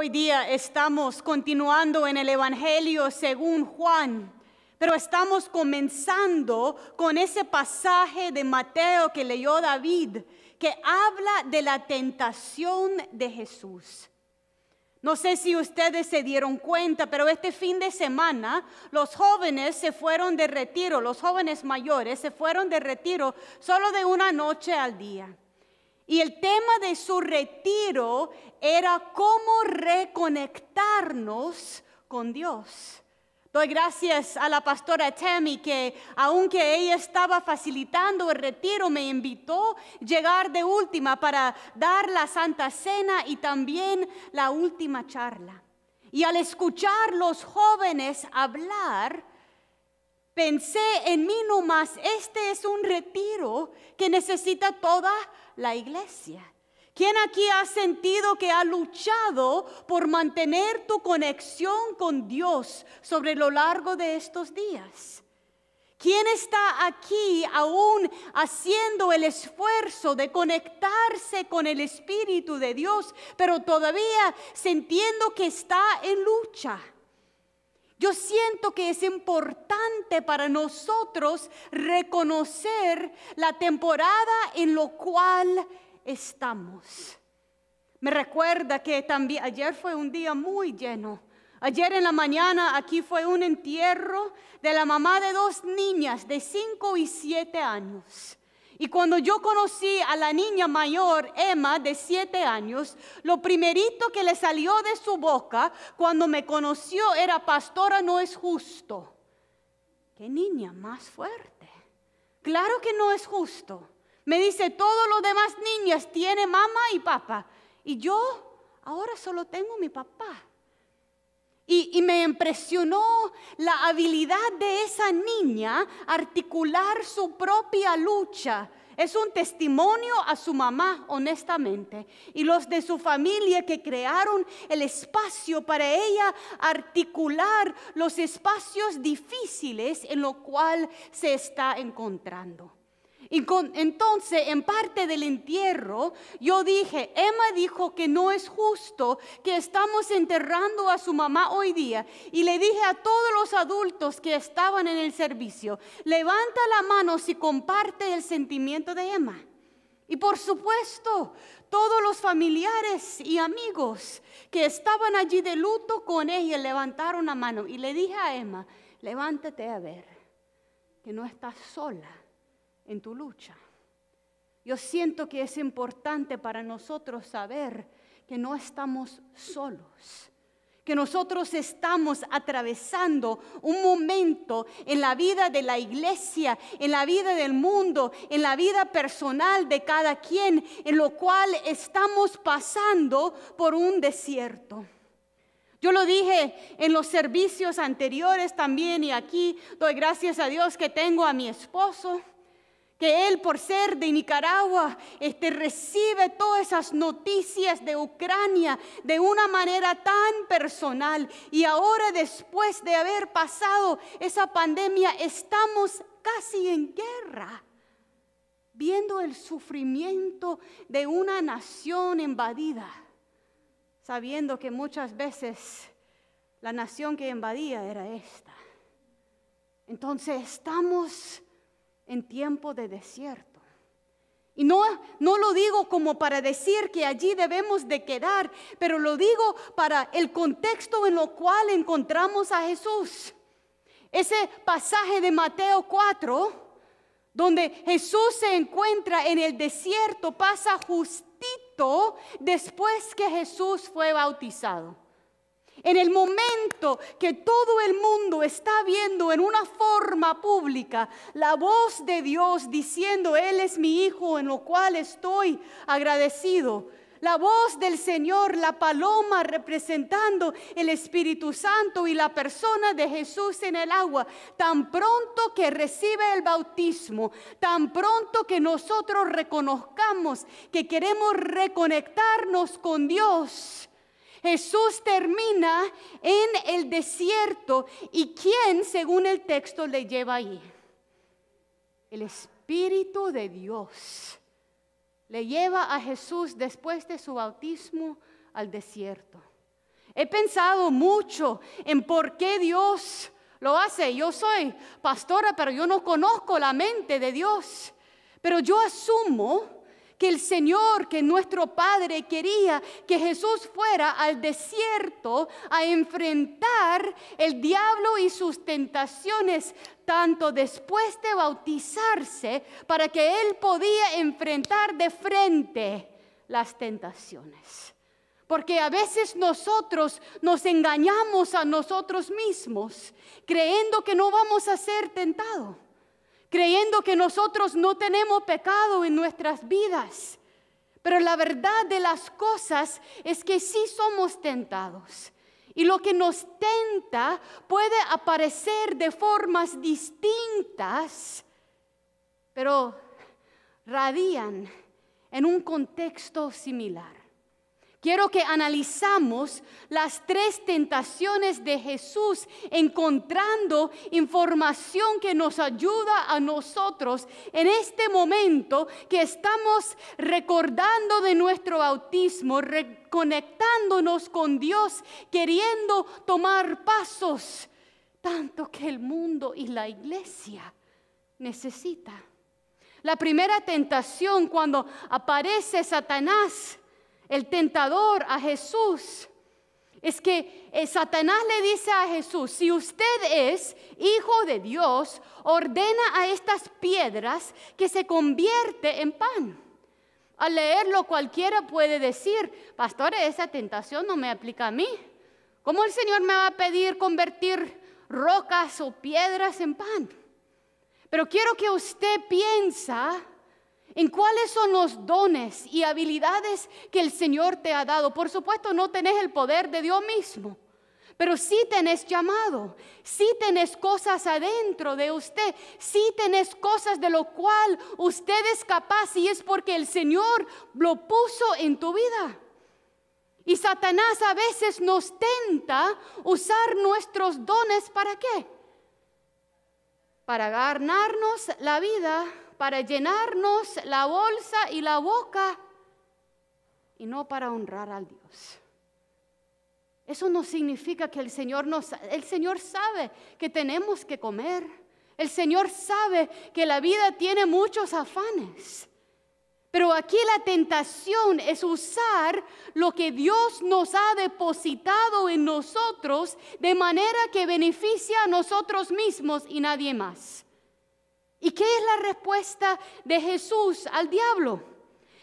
Hoy día estamos continuando en el Evangelio según Juan, pero estamos comenzando con ese pasaje de Mateo que leyó David, que habla de la tentación de Jesús. No sé si ustedes se dieron cuenta, pero este fin de semana los jóvenes se fueron de retiro, los jóvenes mayores se fueron de retiro solo de una noche al día. Y el tema de su retiro era cómo reconectarnos con Dios. Doy gracias a la pastora Tammy que, aunque ella estaba facilitando el retiro, me invitó a llegar de última para dar la Santa Cena y también la última charla. Y al escuchar los jóvenes hablar, Pensé en mí nomás, este es un retiro que necesita toda la iglesia. ¿Quién aquí ha sentido que ha luchado por mantener tu conexión con Dios sobre lo largo de estos días? ¿Quién está aquí aún haciendo el esfuerzo de conectarse con el Espíritu de Dios, pero todavía sintiendo que está en lucha? Yo siento que es importante para nosotros reconocer la temporada en la cual estamos. Me recuerda que también ayer fue un día muy lleno. Ayer en la mañana aquí fue un entierro de la mamá de dos niñas de 5 y 7 años. Y cuando yo conocí a la niña mayor, Emma, de siete años, lo primerito que le salió de su boca cuando me conoció era, pastora, no es justo. Qué niña más fuerte. Claro que no es justo. Me dice, todos los demás niñas tienen mamá y papá. Y yo ahora solo tengo mi papá. Y, me impresionó la habilidad de esa niña articular su propia lucha. Es un testimonio a su mamá, honestamente, y los de su familia que crearon el espacio para ella articular los espacios difíciles en lo cual se está encontrando. Y entonces, en parte del entierro, yo dije, Emma dijo que no es justo que estamos enterrando a su mamá hoy día. Y le dije a todos los adultos que estaban en el servicio, levanta la mano si comparte el sentimiento de Emma. Y por supuesto, todos los familiares y amigos que estaban allí de luto con ella levantaron la mano. Y le dije a Emma, levántate a ver que no estás sola en tu lucha. Yo siento que es importante para nosotros saber que no estamos solos, que nosotros estamos atravesando un momento en la vida de la iglesia, en la vida del mundo, en la vida personal de cada quien, en lo cual estamos pasando por un desierto. Yo lo dije en los servicios anteriores también y aquí doy gracias a Dios que tengo a mi esposo que él por ser de Nicaragua este, recibe todas esas noticias de Ucrania de una manera tan personal. Y ahora después de haber pasado esa pandemia, estamos casi en guerra, viendo el sufrimiento de una nación invadida, sabiendo que muchas veces la nación que invadía era esta. Entonces estamos en tiempo de desierto. Y no, no lo digo como para decir que allí debemos de quedar, pero lo digo para el contexto en lo cual encontramos a Jesús. Ese pasaje de Mateo 4, donde Jesús se encuentra en el desierto, pasa justito después que Jesús fue bautizado. En el momento que todo el mundo está viendo en una forma pública la voz de Dios diciendo, Él es mi Hijo en lo cual estoy agradecido. La voz del Señor, la paloma representando el Espíritu Santo y la persona de Jesús en el agua. Tan pronto que recibe el bautismo, tan pronto que nosotros reconozcamos que queremos reconectarnos con Dios, Jesús termina en el desierto y ¿quién, según el texto, le lleva ahí? El Espíritu de Dios le lleva a Jesús después de su bautismo al desierto. He pensado mucho en por qué Dios lo hace. Yo soy pastora, pero yo no conozco la mente de Dios. Pero yo asumo que el Señor, que nuestro Padre quería que Jesús fuera al desierto a enfrentar el diablo y sus tentaciones, tanto después de bautizarse, para que Él podía enfrentar de frente las tentaciones. Porque a veces nosotros nos engañamos a nosotros mismos creyendo que no vamos a ser tentados creyendo que nosotros no tenemos pecado en nuestras vidas. Pero la verdad de las cosas es que sí somos tentados. Y lo que nos tenta puede aparecer de formas distintas, pero radian en un contexto similar. Quiero que analizamos las tres tentaciones de Jesús encontrando información que nos ayuda a nosotros en este momento que estamos recordando de nuestro bautismo, reconectándonos con Dios, queriendo tomar pasos, tanto que el mundo y la iglesia necesita. La primera tentación cuando aparece Satanás el tentador, a Jesús, es que eh, Satanás le dice a Jesús, si usted es hijo de Dios, ordena a estas piedras que se convierte en pan. Al leerlo cualquiera puede decir, pastor, esa tentación no me aplica a mí. ¿Cómo el Señor me va a pedir convertir rocas o piedras en pan? Pero quiero que usted piensa en cuáles son los dones y habilidades que el Señor te ha dado. Por supuesto, no tenés el poder de Dios mismo, pero sí tenés llamado, sí tenés cosas adentro de usted, sí tenés cosas de lo cual usted es capaz y es porque el Señor lo puso en tu vida. Y Satanás a veces nos tenta usar nuestros dones para qué? Para ganarnos la vida para llenarnos la bolsa y la boca y no para honrar al Dios. Eso no significa que el Señor nos el Señor sabe que tenemos que comer. El Señor sabe que la vida tiene muchos afanes. Pero aquí la tentación es usar lo que Dios nos ha depositado en nosotros de manera que beneficia a nosotros mismos y nadie más. ¿Y qué es la respuesta de Jesús al diablo?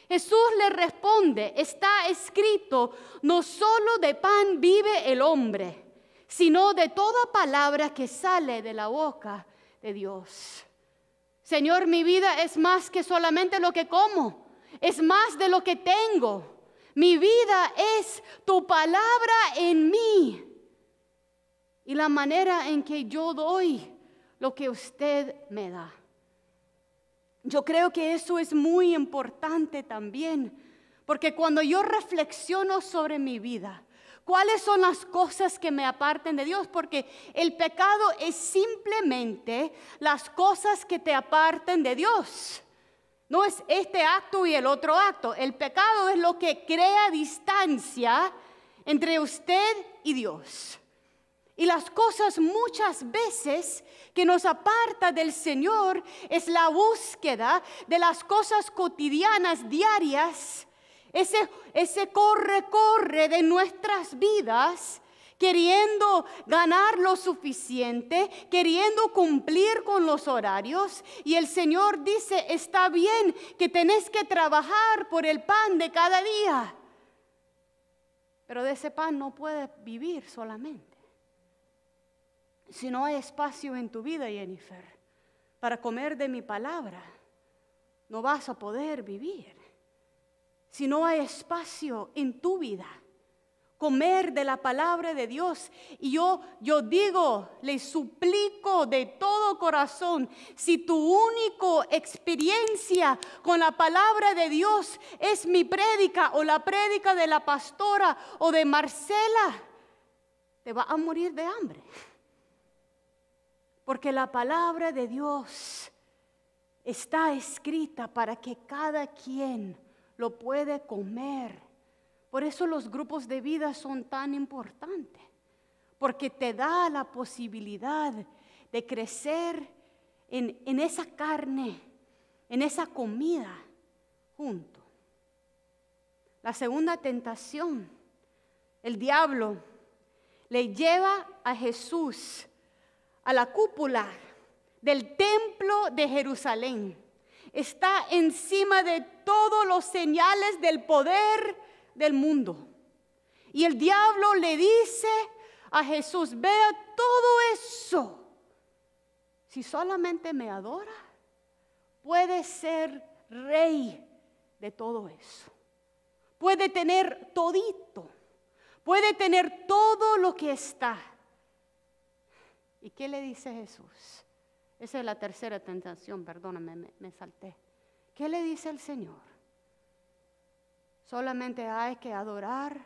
Jesús le responde, está escrito, no solo de pan vive el hombre, sino de toda palabra que sale de la boca de Dios. Señor, mi vida es más que solamente lo que como, es más de lo que tengo. Mi vida es tu palabra en mí y la manera en que yo doy lo que usted me da. Yo creo que eso es muy importante también, porque cuando yo reflexiono sobre mi vida, cuáles son las cosas que me aparten de Dios, porque el pecado es simplemente las cosas que te aparten de Dios. No es este acto y el otro acto. El pecado es lo que crea distancia entre usted y Dios. Y las cosas muchas veces que nos aparta del Señor es la búsqueda de las cosas cotidianas, diarias, ese, corre, corre de nuestras vidas, queriendo ganar lo suficiente, queriendo cumplir con los horarios. Y el Señor dice, está bien que tenés que trabajar por el pan de cada día, pero de ese pan no puedes vivir solamente si no hay espacio en tu vida, Jennifer, para comer de mi palabra, no vas a poder vivir. Si no hay espacio en tu vida, comer de la palabra de Dios. Y yo, yo digo, le suplico de todo corazón, si tu única experiencia con la palabra de Dios es mi prédica o la prédica de la pastora o de Marcela, te va a morir de hambre porque la palabra de Dios está escrita para que cada quien lo puede comer. Por eso los grupos de vida son tan importantes, porque te da la posibilidad de crecer en, esa carne, en esa comida, junto. La segunda tentación, el diablo le lleva a Jesús a la cúpula del templo de Jerusalén. Está encima de todos los señales del poder del mundo. Y el diablo le dice a Jesús, vea todo eso. Si solamente me adora, puede ser rey de todo eso. Puede tener todito. Puede tener todo lo que está. ¿Y qué le dice Jesús? Esa es la tercera tentación, perdóname, me, me salté. ¿Qué le dice el Señor? Solamente hay que adorar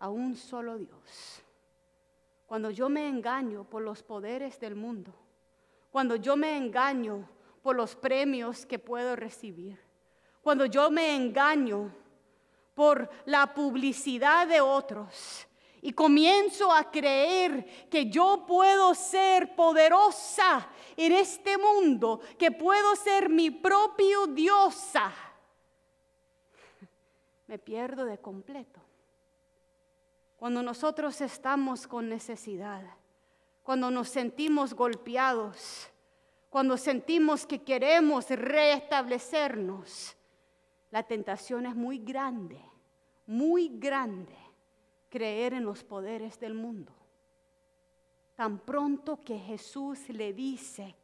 a un solo Dios. Cuando yo me engaño por los poderes del mundo, cuando yo me engaño por los premios que puedo recibir, cuando yo me engaño por la publicidad de otros, y comienzo a creer que yo puedo ser poderosa en este mundo, que puedo ser mi propio diosa, me pierdo de completo. Cuando nosotros estamos con necesidad, cuando nos sentimos golpeados, cuando sentimos que queremos restablecernos, la tentación es muy grande, muy grande creer en los poderes del mundo. Tan pronto que Jesús le dice,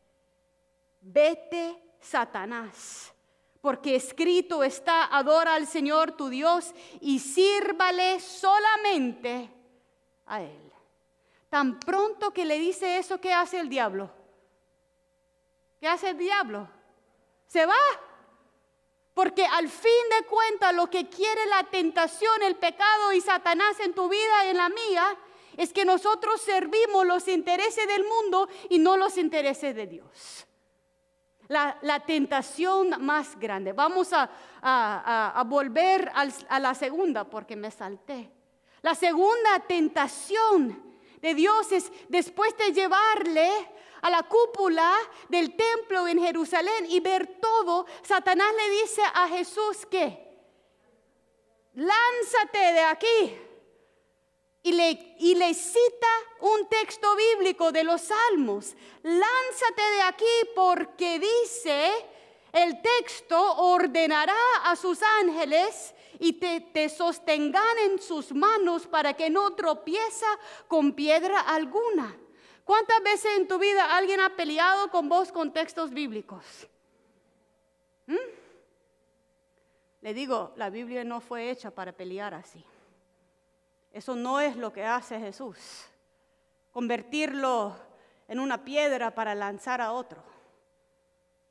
vete Satanás, porque escrito está, adora al Señor tu Dios y sírvale solamente a Él. Tan pronto que le dice eso, ¿qué hace el diablo? ¿Qué hace el diablo? Se va. Porque al fin de cuentas lo que quiere la tentación, el pecado y Satanás en tu vida y en la mía es que nosotros servimos los intereses del mundo y no los intereses de Dios. La, tentación más grande. Vamos a, volver a la segunda porque me salté. La segunda tentación de Dios es después de llevarle a la cúpula del templo en Jerusalén y ver todo, Satanás le dice a Jesús que, lánzate de aquí. Y le, y le, cita un texto bíblico de los salmos. Lánzate de aquí porque dice el texto, ordenará a sus ángeles y te, te sostengan en sus manos para que no tropieza con piedra alguna. ¿Cuántas veces en tu vida alguien ha peleado con vos con textos bíblicos? ¿Mm? Le digo, la Biblia no fue hecha para pelear así. Eso no es lo que hace Jesús. Convertirlo en una piedra para lanzar a otro.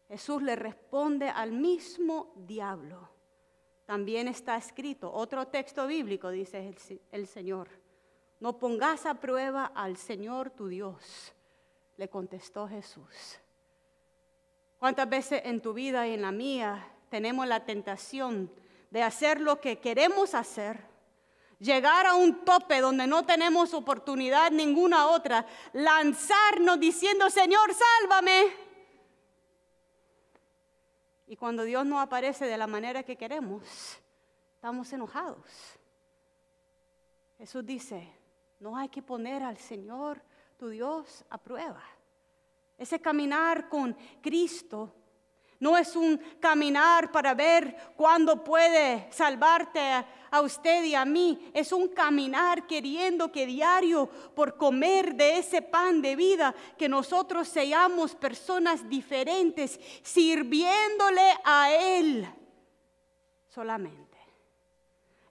Jesús le responde al mismo diablo. También está escrito, otro texto bíblico, dice el, el Señor. No pongas a prueba al Señor tu Dios, le contestó Jesús. ¿Cuántas veces en tu vida y en la mía tenemos la tentación de hacer lo que queremos hacer? Llegar a un tope donde no tenemos oportunidad ninguna otra, lanzarnos diciendo, Señor, sálvame. Y cuando Dios no aparece de la manera que queremos, estamos enojados. Jesús dice, no hay que poner al Señor, tu Dios, a prueba. Ese caminar con Cristo no es un caminar para ver cuándo puede salvarte a, usted y a mí. Es un caminar queriendo que diario por comer de ese pan de vida, que nosotros seamos personas diferentes, sirviéndole a Él solamente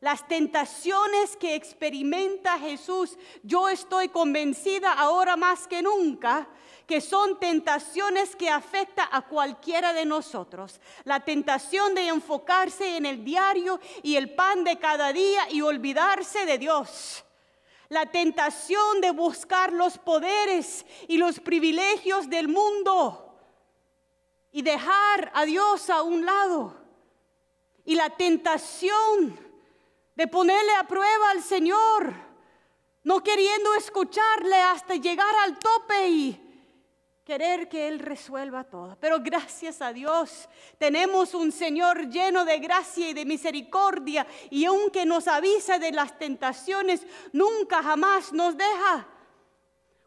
las tentaciones que experimenta Jesús, yo estoy convencida ahora más que nunca que son tentaciones que afecta a cualquiera de nosotros. La tentación de enfocarse en el diario y el pan de cada día y olvidarse de Dios. La tentación de buscar los poderes y los privilegios del mundo y dejar a Dios a un lado. Y la tentación de ponerle a prueba al Señor, no queriendo escucharle hasta llegar al tope y querer que Él resuelva todo. Pero gracias a Dios tenemos un Señor lleno de gracia y de misericordia y aunque nos avisa de las tentaciones, nunca jamás nos deja.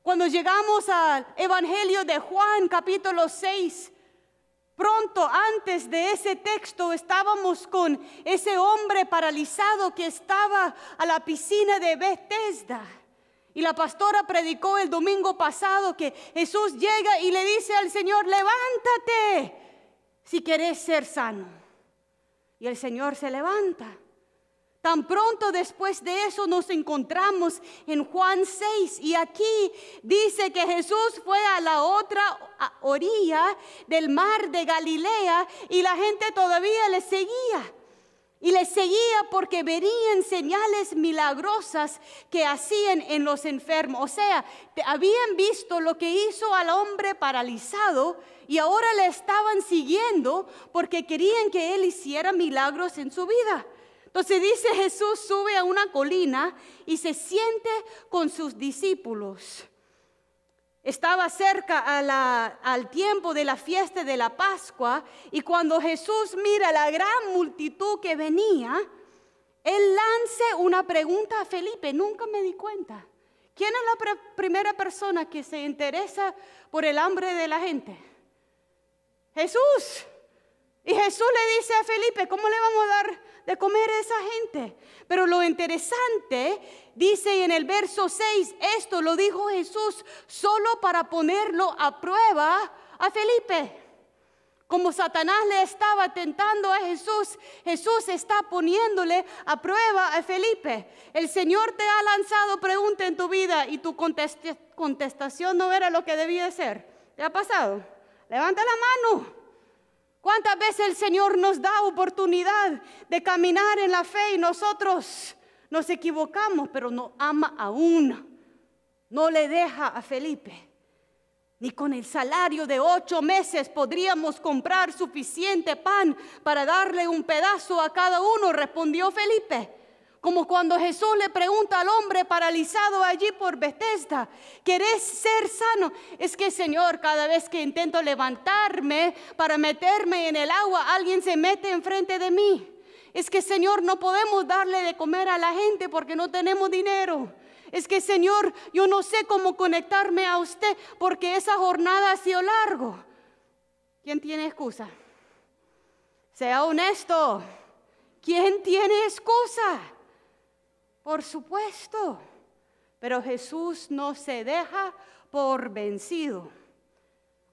Cuando llegamos al Evangelio de Juan capítulo 6, Pronto antes de ese texto estábamos con ese hombre paralizado que estaba a la piscina de Bethesda. Y la pastora predicó el domingo pasado que Jesús llega y le dice al Señor, levántate si querés ser sano. Y el Señor se levanta. Tan pronto después de eso nos encontramos en Juan 6 y aquí dice que Jesús fue a la otra orilla del mar de Galilea y la gente todavía le seguía. Y le seguía porque verían señales milagrosas que hacían en los enfermos. O sea, habían visto lo que hizo al hombre paralizado y ahora le estaban siguiendo porque querían que él hiciera milagros en su vida. Entonces dice Jesús sube a una colina y se siente con sus discípulos. Estaba cerca al tiempo de la fiesta de la Pascua y cuando Jesús mira la gran multitud que venía, él lance una pregunta a Felipe. Nunca me di cuenta. ¿Quién es la primera persona que se interesa por el hambre de la gente? Jesús. Y Jesús le dice a Felipe, ¿cómo le vamos a dar de comer a esa gente? Pero lo interesante, dice en el verso 6, esto lo dijo Jesús solo para ponerlo a prueba a Felipe. Como Satanás le estaba tentando a Jesús, Jesús está poniéndole a prueba a Felipe. El Señor te ha lanzado pregunta en tu vida y tu contestación no era lo que debía ser. ¿Te ha pasado? Levanta la mano. ¿Cuántas veces el Señor nos da oportunidad de caminar en la fe y nosotros nos equivocamos, pero no ama aún? No le deja a Felipe. Ni con el salario de ocho meses podríamos comprar suficiente pan para darle un pedazo a cada uno, respondió Felipe. Como cuando Jesús le pregunta al hombre paralizado allí por Bethesda, ¿querés ser sano? Es que Señor, cada vez que intento levantarme para meterme en el agua, alguien se mete enfrente de mí. Es que Señor, no podemos darle de comer a la gente porque no tenemos dinero. Es que Señor, yo no sé cómo conectarme a usted porque esa jornada ha sido largo. ¿Quién tiene excusa? Sea honesto. ¿Quién tiene excusa? Por supuesto, pero Jesús no se deja por vencido.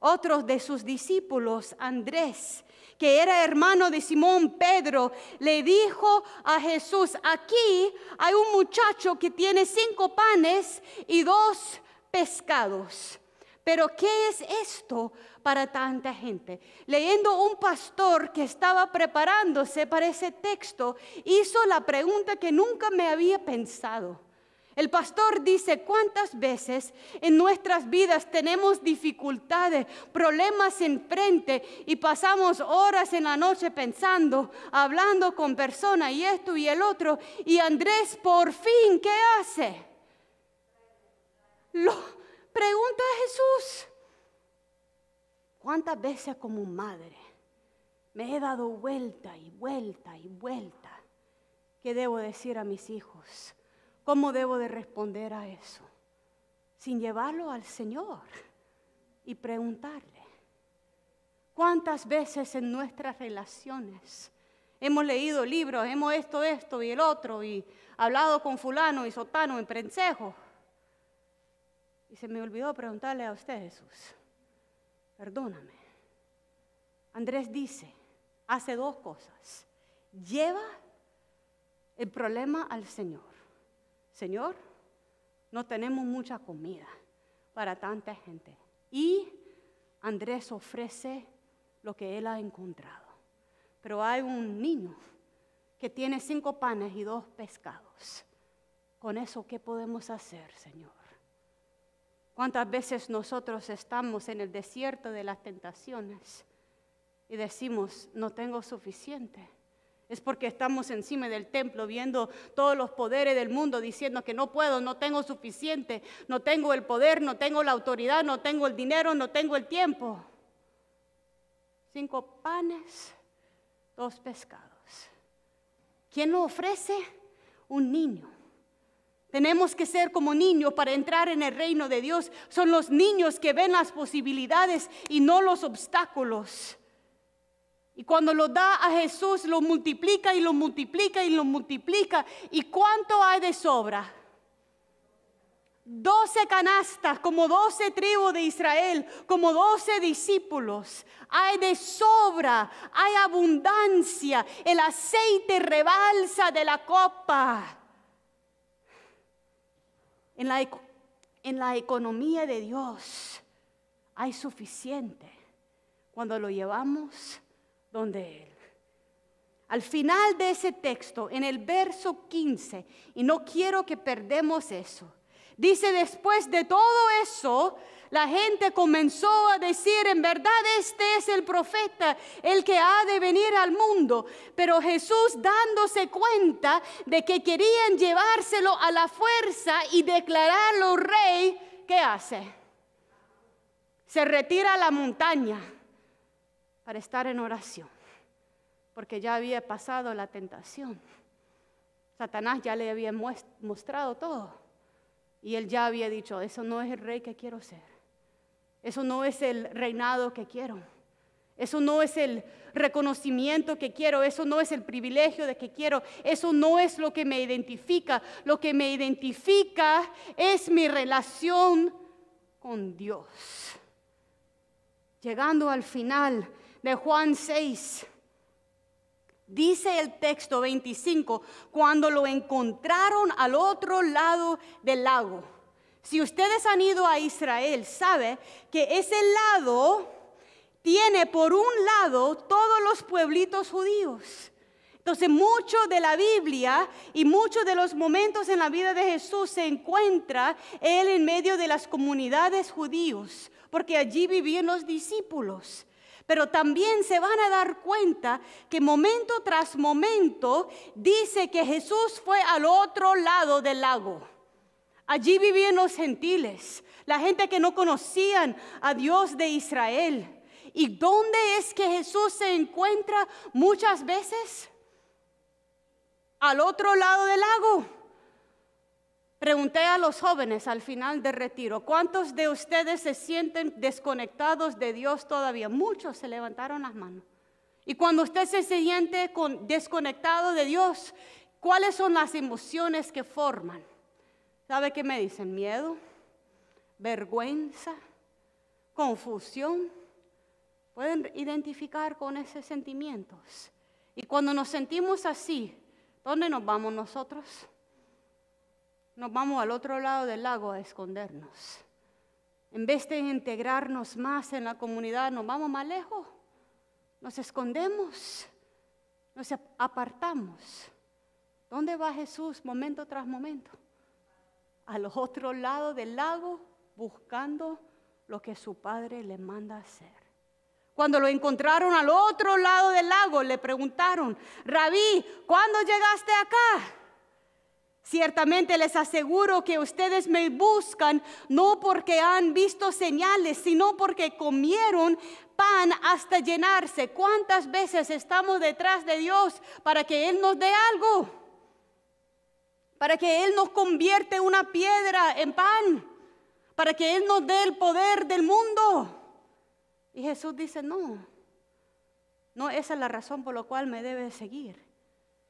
Otro de sus discípulos, Andrés, que era hermano de Simón Pedro, le dijo a Jesús, aquí hay un muchacho que tiene cinco panes y dos pescados. Pero ¿qué es esto para tanta gente? Leyendo un pastor que estaba preparándose para ese texto, hizo la pregunta que nunca me había pensado. El pastor dice, ¿cuántas veces en nuestras vidas tenemos dificultades, problemas enfrente y pasamos horas en la noche pensando, hablando con personas y esto y el otro? Y Andrés por fin, ¿qué hace? Lo, Pregunta a Jesús, ¿cuántas veces como madre me he dado vuelta y vuelta y vuelta? ¿Qué debo decir a mis hijos? ¿Cómo debo de responder a eso? Sin llevarlo al Señor y preguntarle. ¿Cuántas veces en nuestras relaciones hemos leído libros, hemos esto, esto y el otro, y hablado con fulano y sotano en prensejo? Y se me olvidó preguntarle a usted, Jesús, perdóname. Andrés dice, hace dos cosas. Lleva el problema al Señor. Señor, no tenemos mucha comida para tanta gente. Y Andrés ofrece lo que él ha encontrado. Pero hay un niño que tiene cinco panes y dos pescados. Con eso, ¿qué podemos hacer, Señor? ¿Cuántas veces nosotros estamos en el desierto de las tentaciones y decimos, no tengo suficiente? Es porque estamos encima del templo viendo todos los poderes del mundo diciendo que no puedo, no tengo suficiente, no tengo el poder, no tengo la autoridad, no tengo el dinero, no tengo el tiempo. Cinco panes, dos pescados. ¿Quién lo ofrece? Un niño. Tenemos que ser como niños para entrar en el reino de Dios. Son los niños que ven las posibilidades y no los obstáculos. Y cuando lo da a Jesús, lo multiplica y lo multiplica y lo multiplica. ¿Y cuánto hay de sobra? Doce canastas, como doce tribus de Israel, como doce discípulos. Hay de sobra, hay abundancia. El aceite rebalsa de la copa. En la, economía de Dios hay suficiente cuando lo llevamos donde Él. Al final de ese texto, en el verso 15, y no quiero que perdemos eso, dice después de todo eso, la gente comenzó a decir, en verdad este es el profeta, el que ha de venir al mundo. Pero Jesús dándose cuenta de que querían llevárselo a la fuerza y declararlo rey, ¿qué hace? Se retira a la montaña para estar en oración, porque ya había pasado la tentación. Satanás ya le había mostrado todo. Y él ya había dicho, eso no es el rey que quiero ser. Eso no es el reinado que quiero. Eso no es el reconocimiento que quiero, eso no es el privilegio de que quiero, eso no es lo que me identifica. Lo que me identifica es mi relación con Dios. Llegando al final de Juan 6, dice el texto 25, cuando lo encontraron al otro lado del lago. Si ustedes han ido a Israel, sabe que ese lado tiene por un lado todos los pueblitos judíos. Entonces mucho de la Biblia y muchos de los momentos en la vida de Jesús se encuentra él en medio de las comunidades judíos, porque allí vivían los discípulos. Pero también se van a dar cuenta que momento tras momento dice que Jesús fue al otro lado del lago. Allí vivían los gentiles, la gente que no conocían a Dios de Israel. ¿Y dónde es que Jesús se encuentra muchas veces? Al otro lado del lago. Pregunté a los jóvenes al final del retiro, ¿cuántos de ustedes se sienten desconectados de Dios todavía? Muchos se levantaron las manos. Y cuando usted se siente desconectado de Dios, ¿cuáles son las emociones que forman? ¿Sabe qué me dicen? Miedo, vergüenza, confusión. Pueden identificar con esos sentimientos. Y cuando nos sentimos así, ¿dónde nos vamos nosotros? Nos vamos al otro lado del lago a escondernos. En vez de integrarnos más en la comunidad, nos vamos más lejos. Nos escondemos, nos apartamos. ¿Dónde va Jesús momento tras momento? al otro lado del lago buscando lo que su padre le manda hacer. Cuando lo encontraron al otro lado del lago, le preguntaron, Rabí, ¿cuándo llegaste acá? Ciertamente les aseguro que ustedes me buscan no porque han visto señales, sino porque comieron pan hasta llenarse. ¿Cuántas veces estamos detrás de Dios para que Él nos dé algo? para que Él nos convierte una piedra en pan, para que Él nos dé el poder del mundo. Y Jesús dice, no, no esa es la razón por la cual me debe de seguir.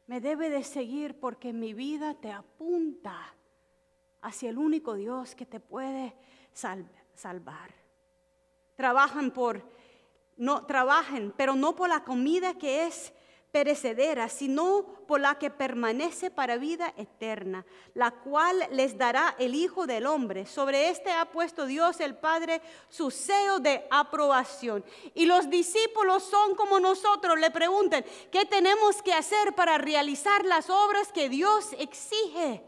Me debe de seguir porque mi vida te apunta hacia el único Dios que te puede salvar. Trabajan por, no, trabajen, pero no por la comida que es perecedera, sino por la que permanece para vida eterna, la cual les dará el Hijo del Hombre. Sobre este ha puesto Dios el Padre su seo de aprobación. Y los discípulos son como nosotros, le preguntan, ¿qué tenemos que hacer para realizar las obras que Dios exige?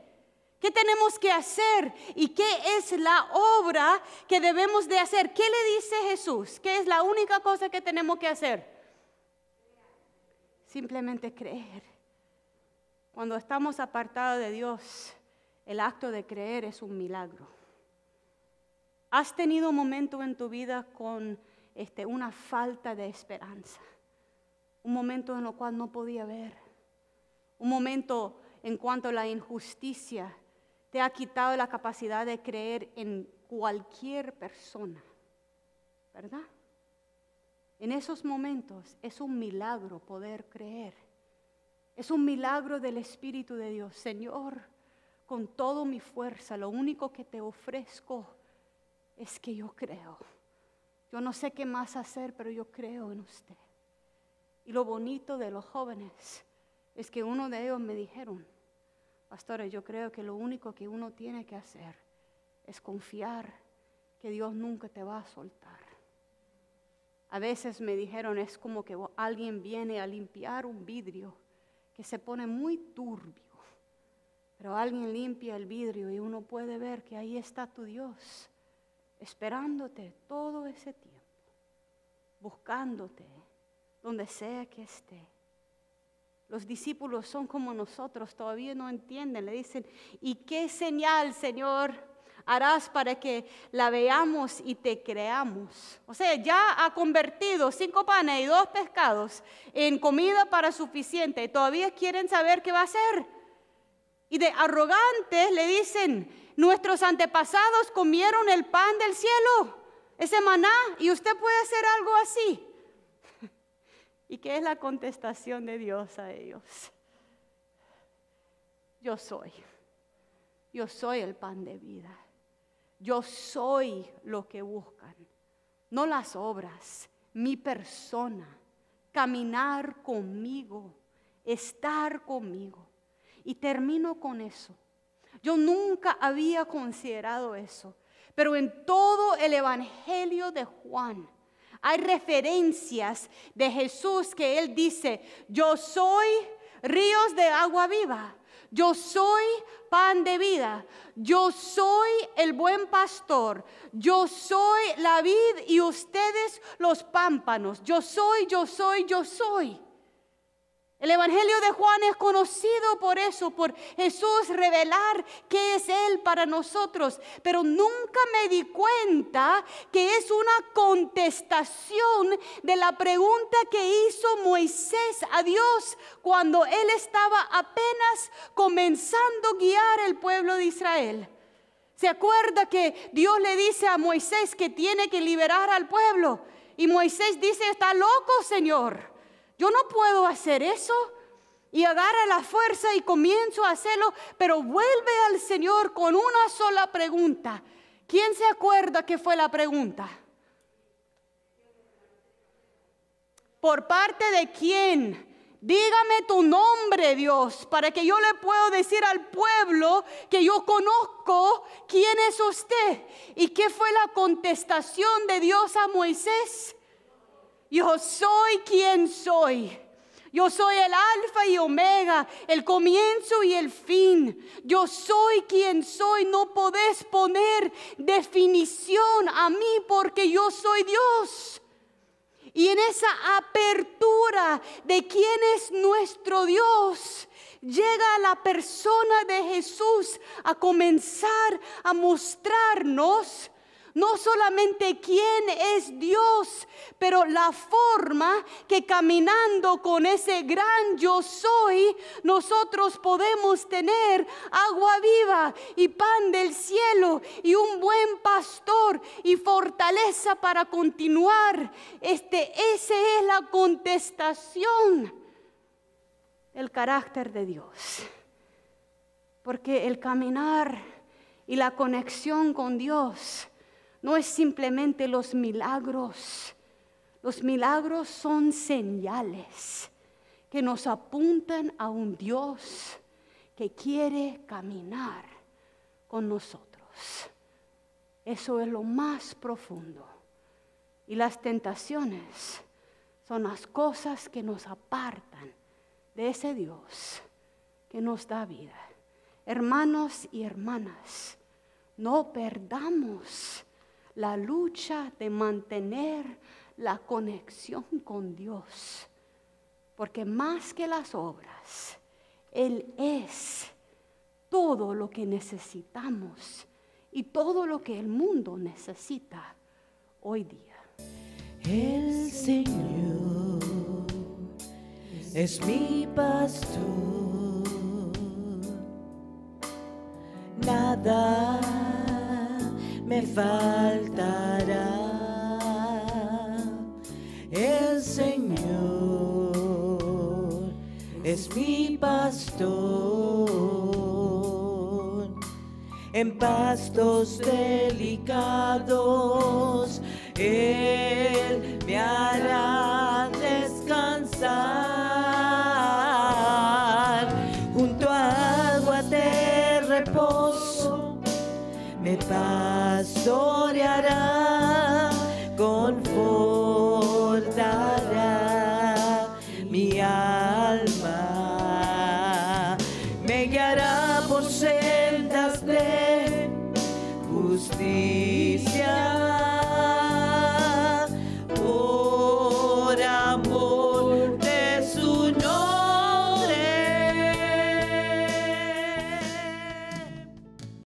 ¿Qué tenemos que hacer? ¿Y qué es la obra que debemos de hacer? ¿Qué le dice Jesús? ¿Qué es la única cosa que tenemos que hacer? simplemente creer. Cuando estamos apartados de Dios, el acto de creer es un milagro. ¿Has tenido un momento en tu vida con este, una falta de esperanza? Un momento en lo cual no podía ver. Un momento en cuanto la injusticia te ha quitado la capacidad de creer en cualquier persona. ¿Verdad? En esos momentos es un milagro poder creer. Es un milagro del Espíritu de Dios. Señor, con toda mi fuerza, lo único que te ofrezco es que yo creo. Yo no sé qué más hacer, pero yo creo en usted. Y lo bonito de los jóvenes es que uno de ellos me dijeron, pastores, yo creo que lo único que uno tiene que hacer es confiar que Dios nunca te va a soltar. A veces me dijeron, es como que alguien viene a limpiar un vidrio que se pone muy turbio, pero alguien limpia el vidrio y uno puede ver que ahí está tu Dios, esperándote todo ese tiempo, buscándote donde sea que esté. Los discípulos son como nosotros, todavía no entienden, le dicen, ¿y qué señal, Señor? harás para que la veamos y te creamos. O sea, ya ha convertido cinco panes y dos pescados en comida para suficiente y todavía quieren saber qué va a hacer. Y de arrogantes le dicen, nuestros antepasados comieron el pan del cielo, ese maná, y usted puede hacer algo así. ¿Y qué es la contestación de Dios a ellos? Yo soy. Yo soy el pan de vida. Yo soy lo que buscan, no las obras, mi persona, caminar conmigo, estar conmigo. Y termino con eso. Yo nunca había considerado eso, pero en todo el Evangelio de Juan hay referencias de Jesús que él dice, yo soy ríos de agua viva. Yo soy pan de vida. Yo soy el buen pastor. Yo soy la vid y ustedes los pámpanos. Yo soy, yo soy, yo soy. El Evangelio de Juan es conocido por eso, por Jesús revelar qué es Él para nosotros, pero nunca me di cuenta que es una contestación de la pregunta que hizo Moisés a Dios cuando Él estaba apenas comenzando a guiar el pueblo de Israel. ¿Se acuerda que Dios le dice a Moisés que tiene que liberar al pueblo? Y Moisés dice, está loco, Señor. Yo no puedo hacer eso. Y agarra la fuerza y comienzo a hacerlo, pero vuelve al Señor con una sola pregunta. ¿Quién se acuerda que fue la pregunta? ¿Por parte de quién? Dígame tu nombre, Dios, para que yo le pueda decir al pueblo que yo conozco quién es usted. ¿Y qué fue la contestación de Dios a Moisés? Yo soy quien soy. Yo soy el alfa y omega, el comienzo y el fin. Yo soy quien soy. No podés poner definición a mí porque yo soy Dios. Y en esa apertura de quién es nuestro Dios, llega la persona de Jesús a comenzar a mostrarnos no solamente quién es Dios, pero la forma que caminando con ese gran yo soy, nosotros podemos tener agua viva y pan del cielo y un buen pastor y fortaleza para continuar. Este, esa es la contestación el carácter de Dios. Porque el caminar y la conexión con Dios no es simplemente los milagros. Los milagros son señales que nos apuntan a un Dios que quiere caminar con nosotros. Eso es lo más profundo. Y las tentaciones son las cosas que nos apartan de ese Dios que nos da vida. Hermanos y hermanas, no perdamos la lucha de mantener la conexión con Dios. Porque más que las obras, Él es todo lo que necesitamos y todo lo que el mundo necesita hoy día. El Señor es mi pastor. Nada me faltará. El Señor es mi pastor. En pastos delicados, Él me hará. pastorearás.